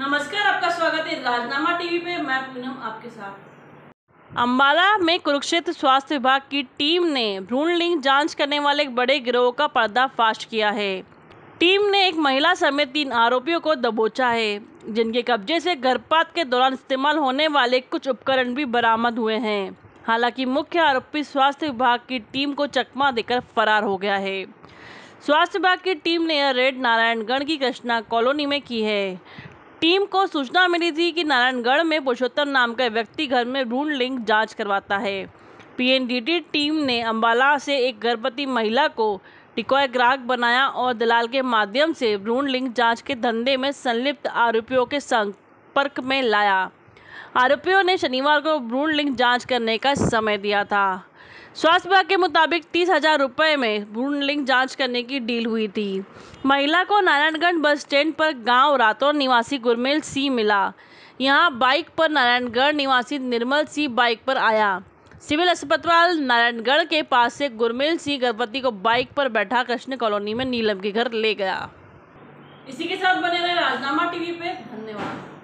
नमस्कार आपका स्वागत है राजनामा टीवी पे मैं पूनम आपके साथ अम्बाला में कुरुक्षेत्र स्वास्थ्य विभाग की टीम ने भ्रूण लिंग जांच करने वाले एक बड़े गिरोह का पर्दाफाश किया है टीम ने एक महिला समेत तीन आरोपियों को दबोचा है जिनके कब्जे से गर्भपात के दौरान इस्तेमाल होने वाले कुछ उपकरण भी बरामद हुए हैं हालांकि मुख्य आरोपी स्वास्थ्य विभाग की टीम को चकमा देकर फरार हो गया है स्वास्थ्य विभाग की टीम ने यह रेड नारायणगढ़ की कृष्णा कॉलोनी में की है टीम को सूचना मिली थी कि नारायणगढ़ में पुरुषोत्तम नाम का व्यक्ति घर में भ्रूण लिंग जांच करवाता है पीएनडीटी टीम ने अंबाला से एक गर्भवती महिला को टिकॉय ग्राहक बनाया और दलाल के माध्यम से भ्रूण लिंग जांच के धंधे में संलिप्त आरोपियों के संपर्क में लाया आरोपियों ने शनिवार को भ्रूण लिंग जांच करने का समय दिया था स्वास्थ्य विभाग के मुताबिक तीस हजार रुपये में लिंग जांच करने की डील हुई थी महिला को नारायणगंज बस स्टैंड पर गांव रातौर निवासी गुरमेल सिंह मिला यहां बाइक पर नारायणगढ़ निवासी निर्मल सिंह बाइक पर आया सिविल अस्पताल नारायणगढ़ के पास से गुरमेल सिंह गर्भवती को बाइक पर बैठा कृष्ण कॉलोनी में नीलम के घर ले गया इसी के साथ बने रहे राजनामा टीवी पे धन्यवाद